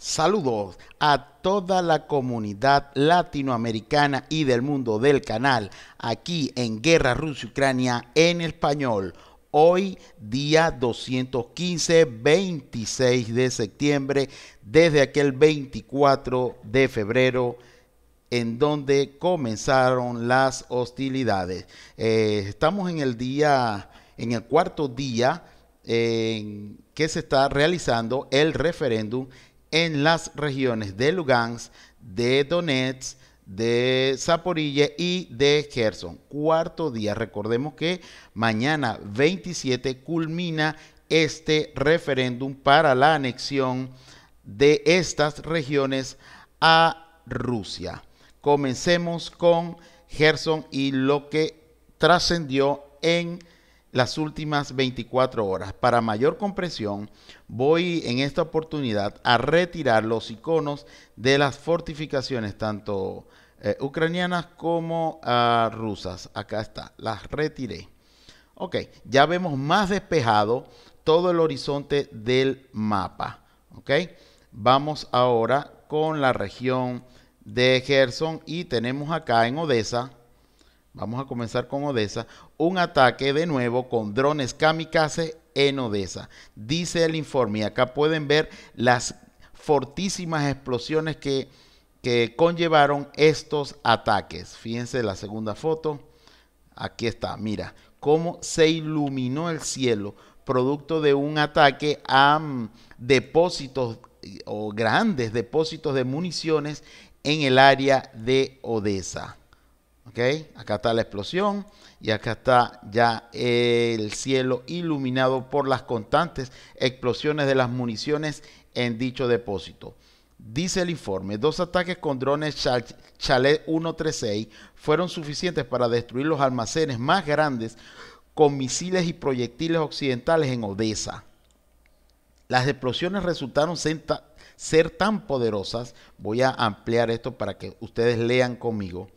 Saludos a toda la comunidad latinoamericana y del mundo del canal, aquí en Guerra Rusia-Ucrania en español. Hoy, día 215, 26 de septiembre, desde aquel 24 de febrero, en donde comenzaron las hostilidades. Eh, estamos en el día, en el cuarto día, en que se está realizando el referéndum en las regiones de Lugansk, de Donetsk, de Zaporilla y de Gerson. Cuarto día, recordemos que mañana 27 culmina este referéndum para la anexión de estas regiones a Rusia. Comencemos con Gerson y lo que trascendió en las últimas 24 horas. Para mayor compresión voy en esta oportunidad a retirar los iconos de las fortificaciones, tanto eh, ucranianas como ah, rusas. Acá está, las retiré. Ok, ya vemos más despejado todo el horizonte del mapa. Ok, vamos ahora con la región de Gerson y tenemos acá en Odessa Vamos a comenzar con Odessa. Un ataque de nuevo con drones kamikaze en Odessa. Dice el informe. Y acá pueden ver las fortísimas explosiones que, conllevaron estos ataques. Fíjense la segunda foto. Aquí está. Mira cómo se iluminó el cielo producto de un ataque a mm, depósitos o grandes depósitos de municiones en el área de Odessa. Acá está la explosión y acá está ya el cielo iluminado por las constantes explosiones de las municiones en dicho depósito. Dice el informe, dos ataques con drones Chalet 136 fueron suficientes para destruir los almacenes más grandes con misiles y proyectiles occidentales en Odessa. Las explosiones resultaron ser tan poderosas, voy a ampliar esto para que ustedes lean conmigo,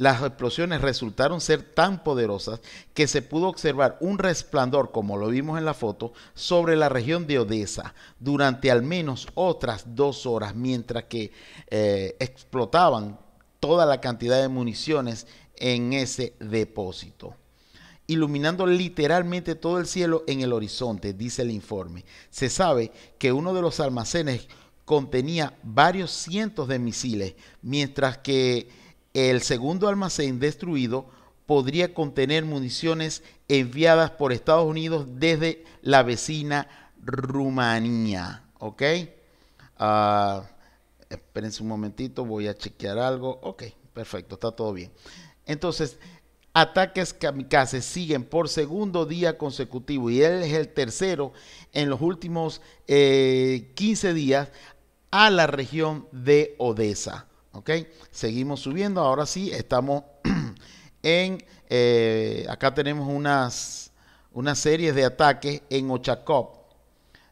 las explosiones resultaron ser tan poderosas que se pudo observar un resplandor, como lo vimos en la foto, sobre la región de Odessa durante al menos otras dos horas, mientras que eh, explotaban toda la cantidad de municiones en ese depósito iluminando literalmente todo el cielo en el horizonte, dice el informe. Se sabe que uno de los almacenes contenía varios cientos de misiles, mientras que el segundo almacén destruido podría contener municiones enviadas por Estados Unidos desde la vecina Rumanía. ¿Ok? Uh, espérense un momentito, voy a chequear algo. Ok, perfecto, está todo bien. Entonces, ataques kamikazes siguen por segundo día consecutivo y él es el tercero en los últimos 15 eh, días a la región de Odessa. Seguimos subiendo, ahora sí, estamos en, eh, acá tenemos unas, unas series de ataques en Ochakov.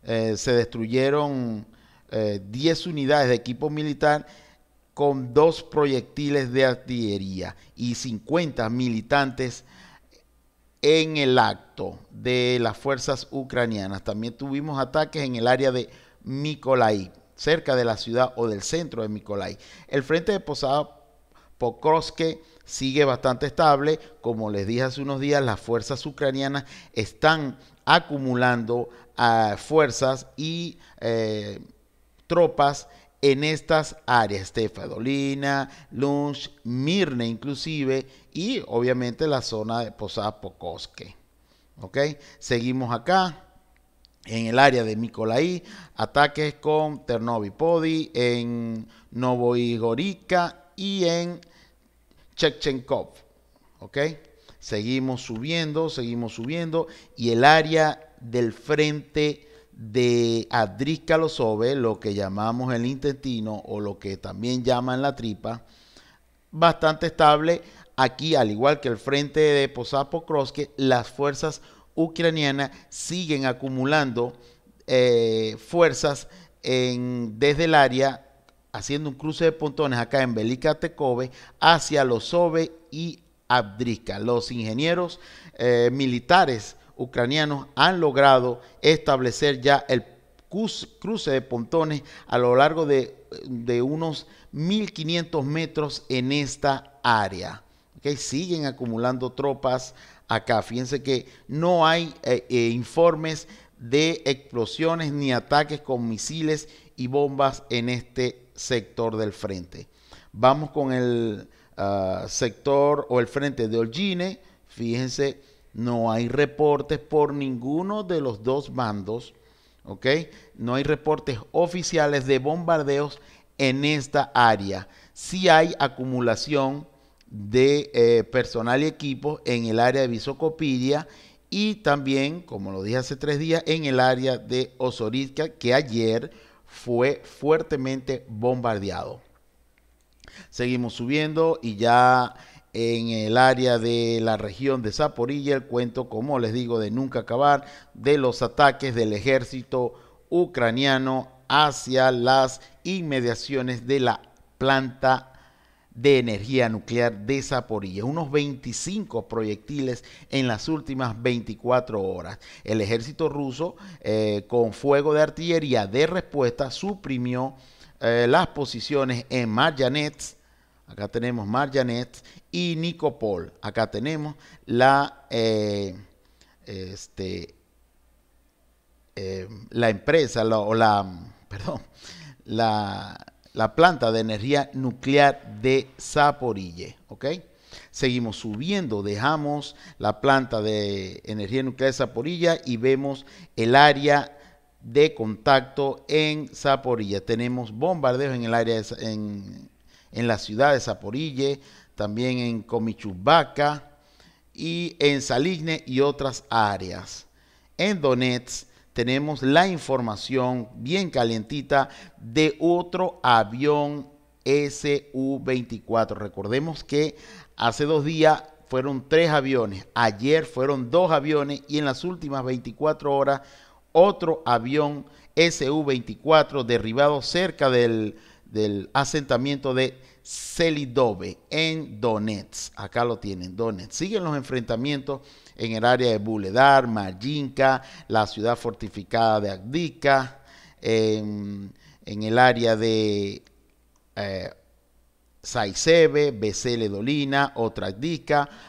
Eh, se destruyeron 10 eh, unidades de equipo militar con dos proyectiles de artillería y 50 militantes en el acto de las fuerzas ucranianas. También tuvimos ataques en el área de Mikolaiv cerca de la ciudad o del centro de Mikolai. El frente de Posada Pokrovske sigue bastante estable. Como les dije hace unos días, las fuerzas ucranianas están acumulando eh, fuerzas y eh, tropas en estas áreas, Dolina, Lunch, Mirne inclusive, y obviamente la zona de Posada Pokrovske. Seguimos acá en el área de Mikolaí, ataques con Ternovipodi, en Novoigorica y en Chechenkov. Seguimos subiendo, seguimos subiendo y el área del frente de Kalosove, lo que llamamos el intestino o lo que también llaman la tripa, bastante estable. Aquí, al igual que el frente de Posapo las fuerzas ucraniana siguen acumulando eh, fuerzas desde el área, haciendo un cruce de pontones acá en Belika Tekove hacia los y Abdrika. Los ingenieros eh, militares ucranianos han logrado establecer ya el cruce de pontones a lo largo de, unos 1.500 metros en esta área. ¿Okay? Siguen acumulando tropas acá. Fíjense que no hay eh, eh, informes de explosiones ni ataques con misiles y bombas en este sector del frente. Vamos con el ah, sector o el frente de Olgine. Fíjense, no hay reportes por ninguno de los dos bandos. ¿Ok? No hay reportes oficiales de bombardeos en esta área. si hay acumulación de eh, personal y equipos en el área de Visocopidia y también, como lo dije hace tres días, en el área de Osorizca, que ayer fue fuertemente bombardeado. Seguimos subiendo y ya en el área de la región de Zaporilla, el cuento, como les digo, de nunca acabar, de los ataques del ejército ucraniano hacia las inmediaciones de la planta de energía nuclear de Zaporilla, unos 25 proyectiles en las últimas 24 horas. El ejército ruso, eh, con fuego de artillería de respuesta, suprimió eh, las posiciones en Marjanets, acá tenemos Marjanets, y Nikopol, acá tenemos la, eh, este, la empresa, o la, perdón, la la planta de energía nuclear de Zaporille. ¿ok? Seguimos subiendo, dejamos la planta de energía nuclear de Zaporilla y vemos el área de contacto en Zaporilla. Tenemos bombardeos en el área, en, en, la ciudad de Zaporille, también en Comichubaca y en Saligne y otras áreas. En Donetsk tenemos la información bien calientita de otro avión SU-24. Recordemos que hace dos días fueron tres aviones, ayer fueron dos aviones y en las últimas 24 horas otro avión SU-24 derribado cerca del, asentamiento de Selidove en Donetsk. Acá lo tienen, Donetsk. Siguen los enfrentamientos en el área de Buledar, Mayinca, la ciudad fortificada de Agdica, en, el área de eh, Saizebe, Saicebe, Becele Dolina, otra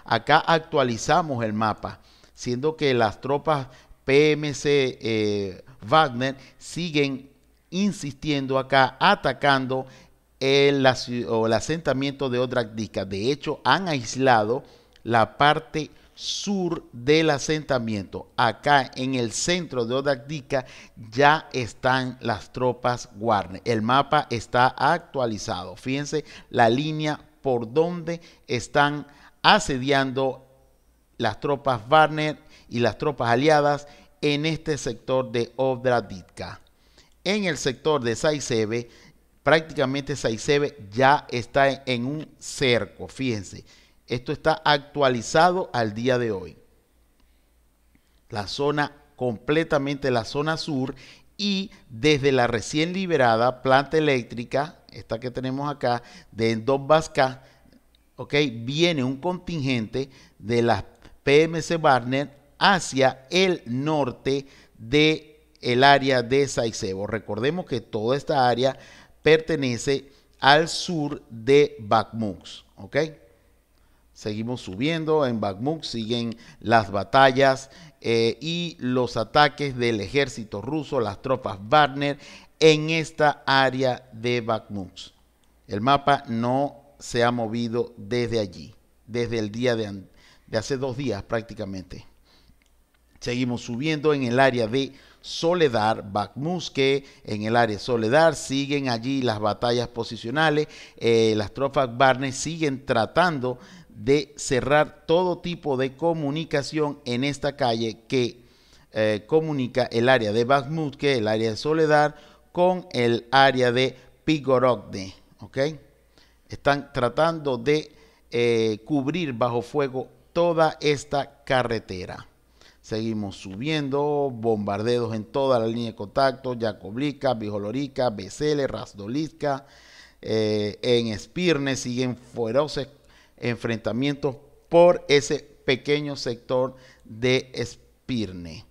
Acá actualizamos el mapa, siendo que las tropas PMC eh, Wagner siguen insistiendo acá, atacando el, el asentamiento de otra Agdica. De hecho, han aislado la parte sur del asentamiento, acá en el centro de Odraditka, ya están las tropas Warner. El mapa está actualizado. Fíjense la línea por donde están asediando las tropas Warner y las tropas aliadas en este sector de Odraditka. En el sector de Saisebe, prácticamente Saisebe ya está en un cerco, fíjense esto está actualizado al día de hoy. La zona completamente, la zona sur y desde la recién liberada planta eléctrica, esta que tenemos acá, de vasca ok, viene un contingente de las PMC Barner hacia el norte de el área de Saicebo. Recordemos que toda esta área pertenece al sur de Bakmux. ¿ok? seguimos subiendo, en Bakhmut siguen las batallas eh, y los ataques del ejército ruso, las tropas Barner en esta área de Bakhmut. El mapa no se ha movido desde allí, desde el día de, hace dos días prácticamente. Seguimos subiendo en el área de Soledad, Bakhmut, que en el área de Soledad siguen allí las batallas posicionales. Eh, las tropas Barner siguen tratando de cerrar todo tipo de comunicación en esta calle que eh, comunica el área de Basmut, que el área de Soledad, con el área de Pigorogne. ¿ok? Están tratando de eh, cubrir bajo fuego toda esta carretera. Seguimos subiendo, bombardeos en toda la línea de contacto, Yacoblica, Bijolorica, Becele, Rasdoliska. Eh, en Espirne siguen feroces enfrentamientos por ese pequeño sector de espirne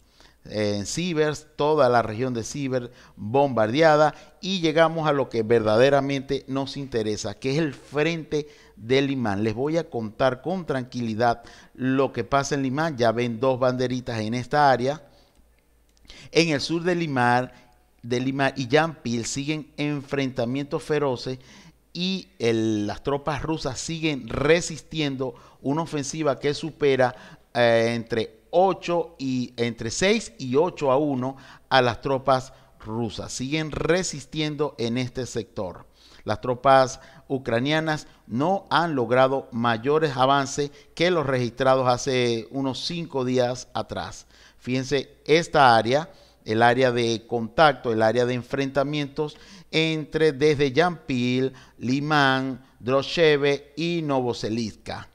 En Cibers, toda la región de Ciber bombardeada y llegamos a lo que verdaderamente nos interesa, que es el frente de Limán. Les voy a contar con tranquilidad lo que pasa en Limán. Ya ven dos banderitas en esta área. En el sur de limar de limar y Yampil siguen enfrentamientos feroces y las tropas rusas siguen resistiendo una ofensiva que supera eh, entre 8 y entre 6 y 8 a 1 a las tropas rusas. Siguen resistiendo en este sector. Las tropas ucranianas no han logrado mayores avances que los registrados hace unos 5 días atrás. Fíjense, esta área el área de contacto, el área de enfrentamientos entre desde Yampil, Limán, Drocheve y Novoselitska.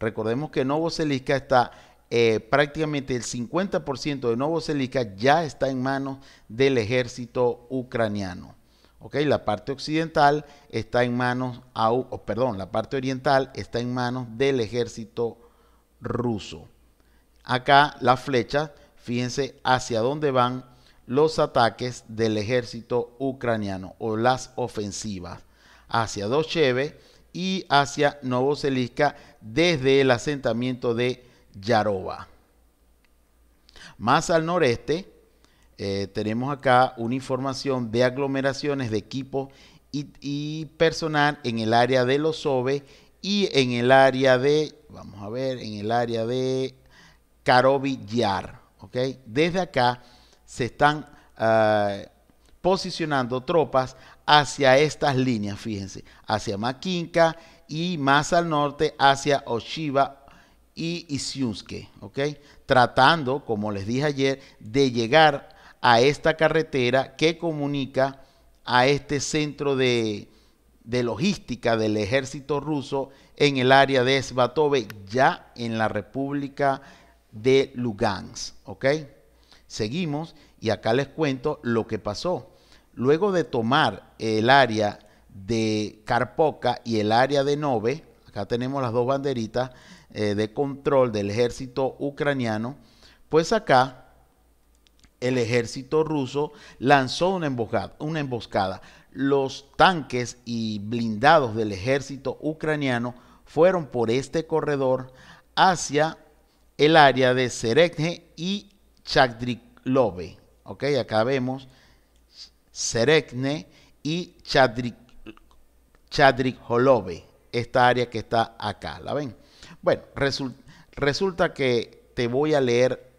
Recordemos que Novoselitska está eh, prácticamente el 50% de Novoselitska ya está en manos del ejército ucraniano. Okay, la parte occidental está en manos, perdón, la parte oriental está en manos del ejército ruso. Acá las flechas, fíjense hacia dónde van, los ataques del ejército ucraniano o las ofensivas hacia Docheve y hacia Novoseliska desde el asentamiento de Yarova. Más al noreste eh, tenemos acá una información de aglomeraciones de equipo y, personal en el área de los Losove y en el área de, vamos a ver, en el área de Karoviyar Desde acá se están eh, posicionando tropas hacia estas líneas, fíjense, hacia Makinka y más al norte hacia Oshiva y Isiunske, ¿ok? Tratando, como les dije ayer, de llegar a esta carretera que comunica a este centro de, logística del ejército ruso en el área de Svatove, ya en la República de Lugansk, ¿ok? Seguimos y acá les cuento lo que pasó. Luego de tomar el área de Carpoca y el área de Nove, acá tenemos las dos banderitas eh, de control del ejército ucraniano, pues acá el ejército ruso lanzó una emboscada, Los tanques y blindados del ejército ucraniano fueron por este corredor hacia el área de Serekne y Chagdrik-Love, Ok, acá vemos Serekne y Chadrik, holove esta área que está acá. ¿La ven? Bueno, resulta que te voy a leer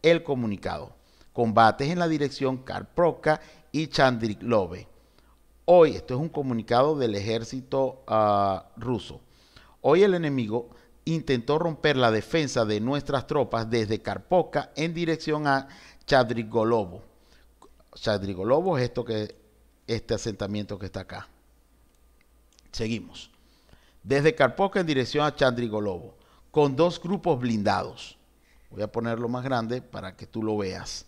el comunicado. Combates en la dirección Karproka y Chagdrik-Love, Hoy, esto es un comunicado del ejército ah, ruso. Hoy el enemigo intentó romper la defensa de nuestras tropas desde Carpoca en dirección a Chadrigolobo. Chadrigolobo es esto que, este asentamiento que está acá. Seguimos. Desde Carpoca en dirección a Chadrigolobo, con dos grupos blindados. Voy a ponerlo más grande para que tú lo veas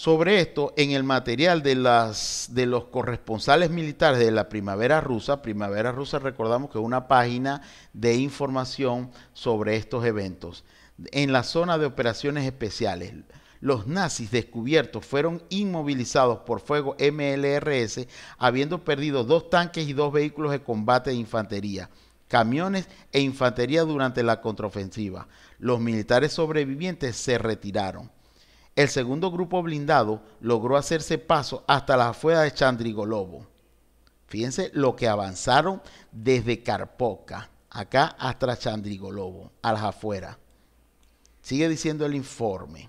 sobre esto en el material de, las, de los corresponsales militares de la Primavera Rusa. Primavera Rusa, recordamos que es una página de información sobre estos eventos. En la zona de operaciones especiales, los nazis descubiertos fueron inmovilizados por fuego MLRS, habiendo perdido dos tanques y dos vehículos de combate de infantería camiones e infantería durante la contraofensiva. Los militares sobrevivientes se retiraron el segundo grupo blindado logró hacerse paso hasta las afueras de Chandrigolobo. Fíjense lo que avanzaron desde Carpoca, acá hasta Chandrigolobo, a las afueras. Sigue diciendo el informe.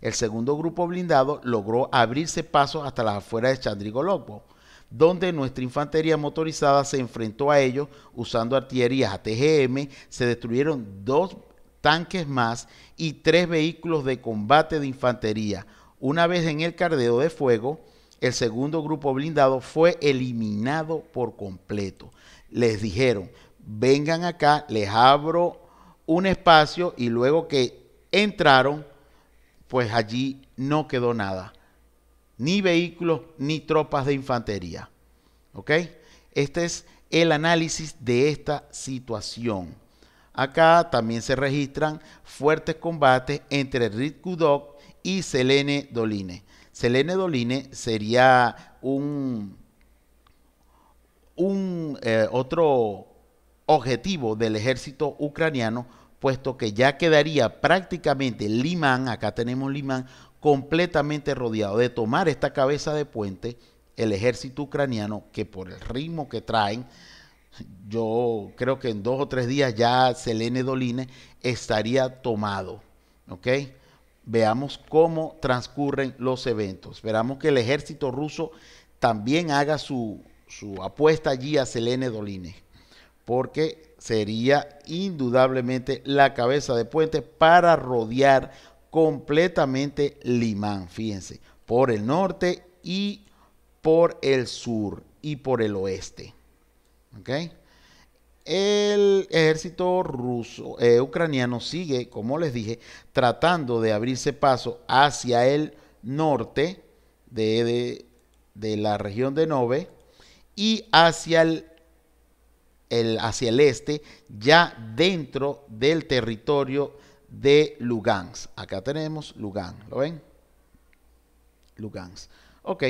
El segundo grupo blindado logró abrirse paso hasta las afueras de Chandrigolobo, donde nuestra infantería motorizada se enfrentó a ellos usando artillería ATGM. Se destruyeron dos tanques más y tres vehículos de combate de infantería. Una vez en el cardeo de fuego, el segundo grupo blindado fue eliminado por completo. Les dijeron, vengan acá, les abro un espacio y luego que entraron, pues allí no quedó nada. Ni vehículos ni tropas de infantería. ¿Ok? Este es el análisis de esta situación. Acá también se registran fuertes combates entre Rick y Selene Doline. Selene Doline sería un, eh, otro objetivo del ejército ucraniano, puesto que ya quedaría prácticamente Limán, acá tenemos Limán, completamente rodeado. De tomar esta cabeza de puente, el ejército ucraniano, que por el ritmo que traen, yo creo que en dos o tres días ya Selene Doline estaría tomado. ¿Ok? Veamos cómo transcurren los eventos. Esperamos que el ejército ruso también haga su, su apuesta allí a Selene Doline, porque sería indudablemente la cabeza de puente para rodear completamente Limán, fíjense, por el norte y por el sur y por el oeste. ¿okay? El ejército ruso, eh, ucraniano sigue, como les dije, tratando de abrirse paso hacia el norte de, la región de Nove y hacia el, el, hacia el este, ya dentro del territorio de Lugansk. Acá tenemos Lugansk, ¿lo ven? Lugansk. Ok,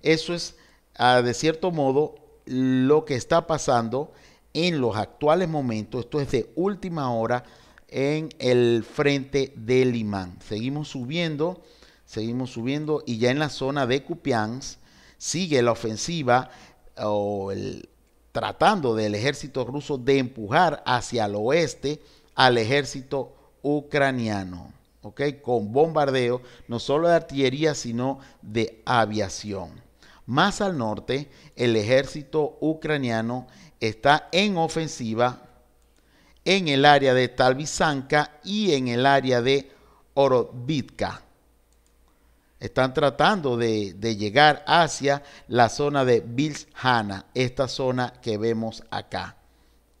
eso es, ah, de cierto modo, lo que está pasando en los actuales momentos, esto es de última hora, en el frente del imán. Seguimos subiendo, seguimos subiendo y ya en la zona de Kupiansk sigue la ofensiva o el, tratando del ejército ruso de empujar hacia el oeste al ejército ucraniano, ¿ok? Con bombardeo, no solo de artillería, sino de aviación. Más al norte, el ejército ucraniano está en ofensiva en el área de Talvisanka y en el área de Orodvitka. Están tratando de, llegar hacia la zona de Vilshana, esta zona que vemos acá.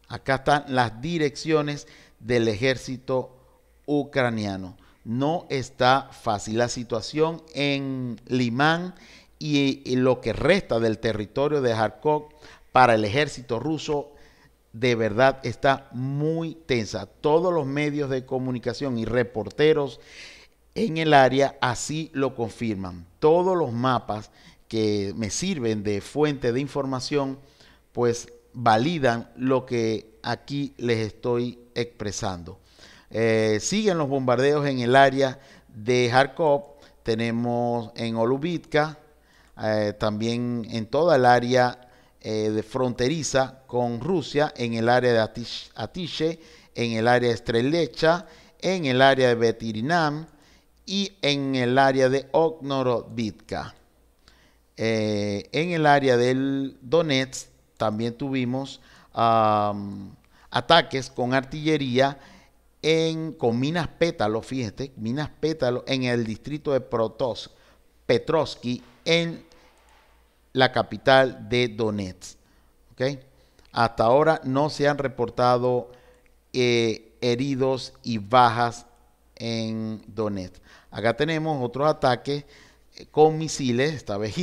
Acá están las direcciones del ejército ucraniano. No está fácil la situación en Limán y, lo que resta del territorio de Kharkov para el ejército ruso de verdad está muy tensa. Todos los medios de comunicación y reporteros en el área así lo confirman. Todos los mapas que me sirven de fuente de información, pues validan lo que aquí les estoy expresando. Eh, siguen los bombardeos en el área de Kharkov. Tenemos en Olubitka, eh, también en toda el área eh, de fronteriza con Rusia, en el área de Atiche, en el área de Estrelecha, en el área de Betirinam y en el área de Ognorovitka. Eh, en el área del Donetsk también tuvimos ataques con artillería con minas pétalo, fíjate, minas pétalo en el distrito de Protos, Petrovsky en la capital de Donetsk. ¿okay? Hasta ahora no se han reportado eh, heridos y bajas en Donetsk. Acá tenemos otro ataque eh, con misiles, esta vez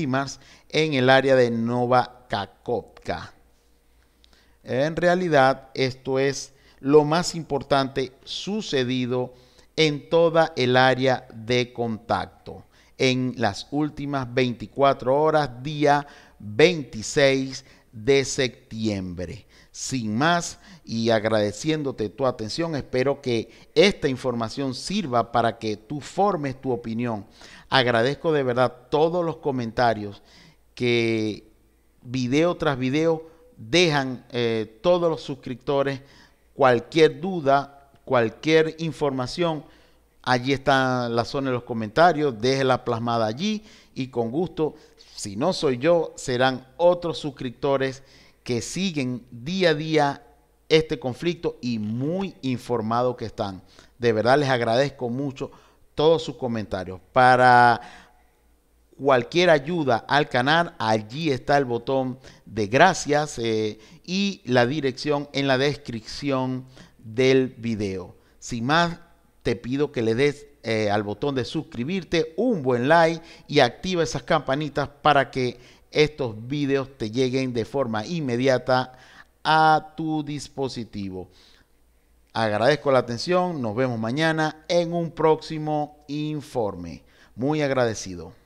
en el área de Nova En realidad, esto es lo más importante sucedido en toda el área de contacto en las últimas 24 horas, día 26 de septiembre. Sin más, y agradeciéndote tu atención, espero que esta información sirva para que tú formes tu opinión. Agradezco de verdad todos los comentarios que video tras video dejan eh, todos los suscriptores. Cualquier duda, cualquier información, Allí está la zona de los comentarios, déjela plasmada allí y con gusto, si no soy yo, serán otros suscriptores que siguen día a día este conflicto y muy informados que están. De verdad les agradezco mucho todos sus comentarios. Para cualquier ayuda al canal, allí está el botón de gracias eh, y la dirección en la descripción del video. Sin más, te pido que le des eh, al botón de suscribirte, un buen like y activa esas campanitas para que estos videos te lleguen de forma inmediata a tu dispositivo. Agradezco la atención, nos vemos mañana en un próximo informe. Muy agradecido.